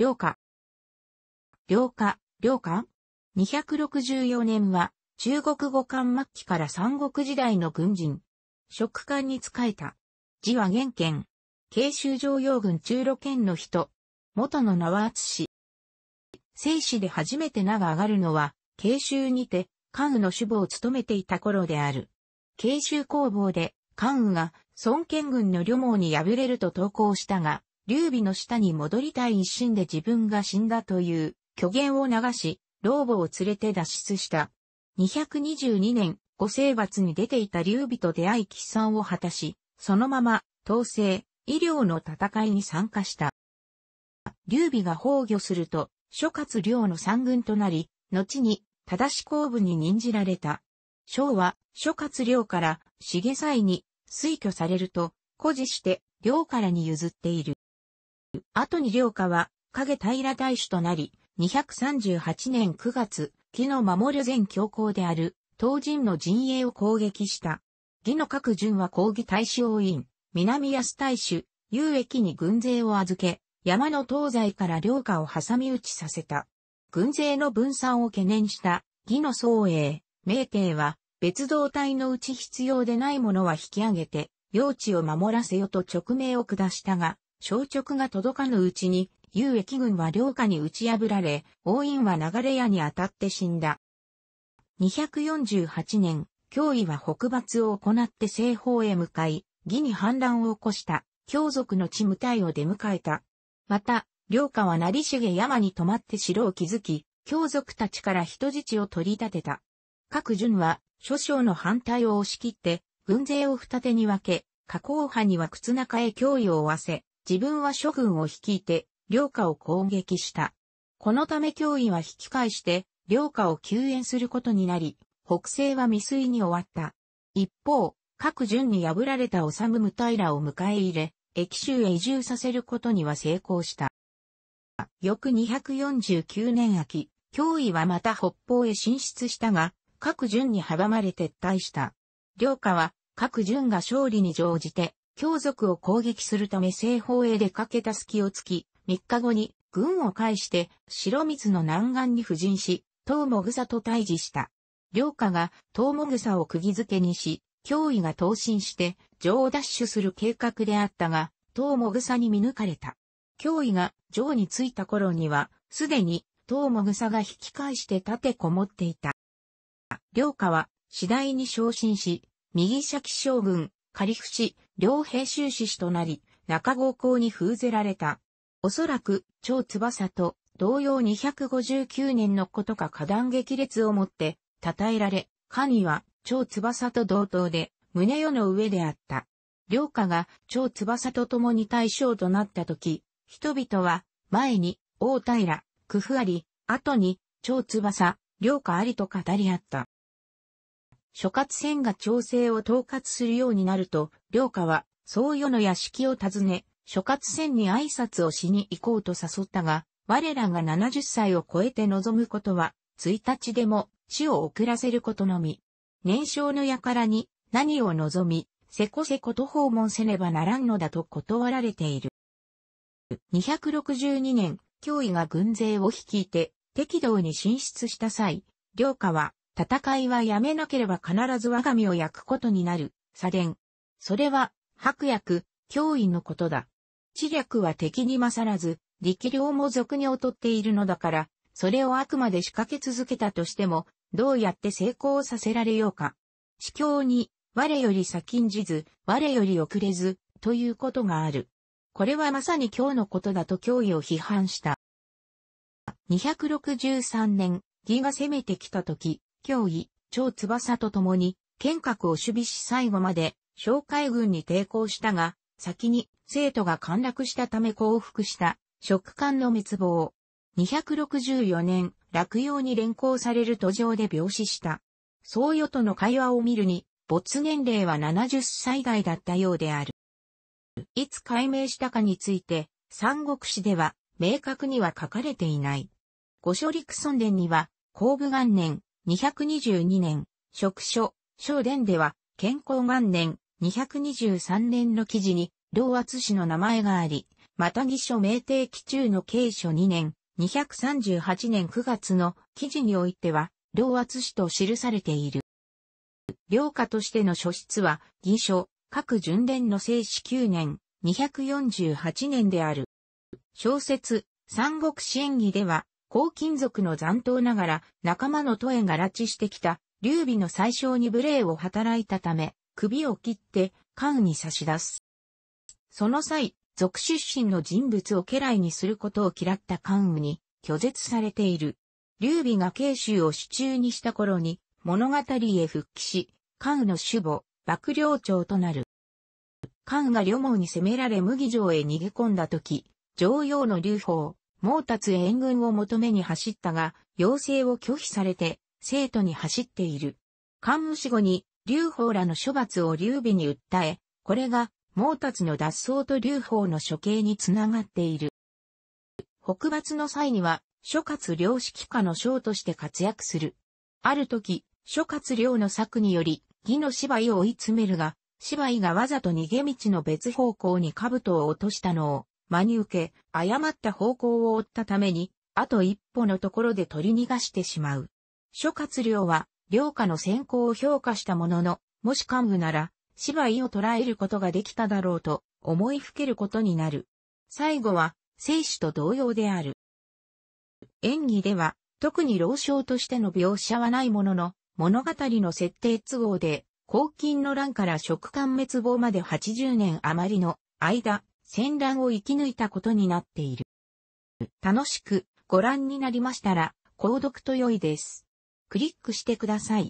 良家。良家、良家 ?264 年は、中国語漢末期から三国時代の軍人。職官に仕えた。字は元県。慶州常用軍中路県の人。元の名は厚氏。生死で初めて名が上がるのは、慶州にて、関羽の主母を務めていた頃である。慶州工房で、関羽が、孫権軍の旅網に敗れると投稿したが、劉備の下に戻りたい一心で自分が死んだという虚言を流し、老母を連れて脱出した。222年、五征伐に出ていた劉備と出会い喫散を果たし、そのまま、統制、医療の戦いに参加した。劉備が崩御すると、諸葛亮の三軍となり、後に、正し公部に任じられた。昭は、諸葛亮から、茂祭に、推挙されると、誇示して、亮からに譲っている。後に両家は影平大使となり、238年9月、義の守る前教皇である、東人の陣営を攻撃した。義の各順は抗議大使応員、南安大使、有益に軍勢を預け、山の東西から両下を挟み撃ちさせた。軍勢の分散を懸念した義の総営、明帝は、別動隊のうち必要でないものは引き上げて、用地を守らせよと直命を下したが、消直が届かぬうちに、有益軍は領下に打ち破られ、王院は流れ屋に当たって死んだ。248年、脅威は北伐を行って西方へ向かい、義に反乱を起こした、京族の地無体を出迎えた。また、領下は成重山に泊まって城を築き、京族たちから人質を取り立てた。各順は、諸将の反対を押し切って、軍勢を二手に分け、加工派には靴中へ脅威を負わせ、自分は諸軍を率いて、領下を攻撃した。このため脅威は引き返して、領下を救援することになり、北西は未遂に終わった。一方、各順に破られたタイラを迎え入れ、駅州へ移住させることには成功した。翌249年秋、脅威はまた北方へ進出したが、各順に阻まれ撤退した。両家は、各順が勝利に乗じて、強族を攻撃するため西方へ出かけた隙をつき、3日後に軍を介して白水の南岸に布陣し、東もぐさと対峙した。両家が東もぐさを釘付けにし、脅威が闘進して城を奪取する計画であったが、東もぐさに見抜かれた。脅威が城に着いた頃には、すでに東もぐさが引き返して立てこもっていた。両家は次第に昇進し、右崎将軍、仮口、両編集士となり、中郷校に封ぜられた。おそらく、長翼と同様259年のことか花断激烈をもって、称えられ、神は、長翼と同等で、胸世の上であった。両家が、長翼と共に対象となった時、人々は、前に、大平、工夫あり、後に、長翼、両家ありと語り合った。諸葛戦が調整を統括するようになると、両家は、う世の屋敷を訪ね、諸葛戦に挨拶をしに行こうと誘ったが、我らが70歳を超えて望むことは、1日でも死を遅らせることのみ。年少の輩に何を望み、せこせこと訪問せねばならんのだと断られている。262年、脅威が軍勢を率いて、適度に進出した際、両家は戦いはやめなければ必ず我が身を焼くことになる、左伝。それは、白薬、脅威のことだ。知略は敵に勝らず、力量も俗に劣っているのだから、それをあくまで仕掛け続けたとしても、どうやって成功させられようか。死境に、我より先んじず、我より遅れず、ということがある。これはまさに今日のことだと脅威を批判した。263年、義が攻めてきた時、教委、超翼と共に、剣閣を守備し最後まで、紹介軍に抵抗したが、先に生徒が陥落したため降伏した、食官の滅亡。264年、落葉に連行される途上で病死した。僧侶との会話を見るに、没年齢は70歳代だったようである。いつ解明したかについて、三国史では明確には書かれていない。五所陸村殿には、甲部元年、222年、職所、小伝では、健康元年、223年の記事に、老圧氏の名前があり、また義書明定期中の慶書2年、238年9月の記事においては、老圧氏と記されている。領下としての書室は、義書、各順伝の正史9年、248年である。小説、三国支援義では、黄金属の残党ながら仲間の都へが拉致してきた劉備の最小に無礼を働いたため、首を切って関に差し出す。その際、族出身の人物を家来にすることを嫌った関羽に拒絶されている。劉備が慶州を手中にした頃に物語へ復帰し、関羽の主母、幕僚長となる。関羽が旅網に攻められ麦城へ逃げ込んだ時、常用の劉邦、毛達援軍を求めに走ったが、要請を拒否されて、生徒に走っている。関無死後に、劉邦らの処罰を劉備に訴え、これが、毛達の脱走と劉邦の処刑につながっている。北伐の際には、諸葛亮指揮下の将として活躍する。ある時、諸葛亮の策により、義の芝居を追い詰めるが、芝居がわざと逃げ道の別方向に兜を落としたのを、真に受け、誤った方向を追ったために、あと一歩のところで取り逃がしてしまう。諸葛亮は、両家の先行を評価したものの、もし幹部なら、芝居を捉えることができただろうと、思いふけることになる。最後は、生死と同様である。演技では、特に老将としての描写はないものの、物語の設定都合で、黄金の乱から食感滅亡まで80年余りの間、戦乱を生き抜いたことになっている。楽しくご覧になりましたら、購読と良いです。クリックしてください。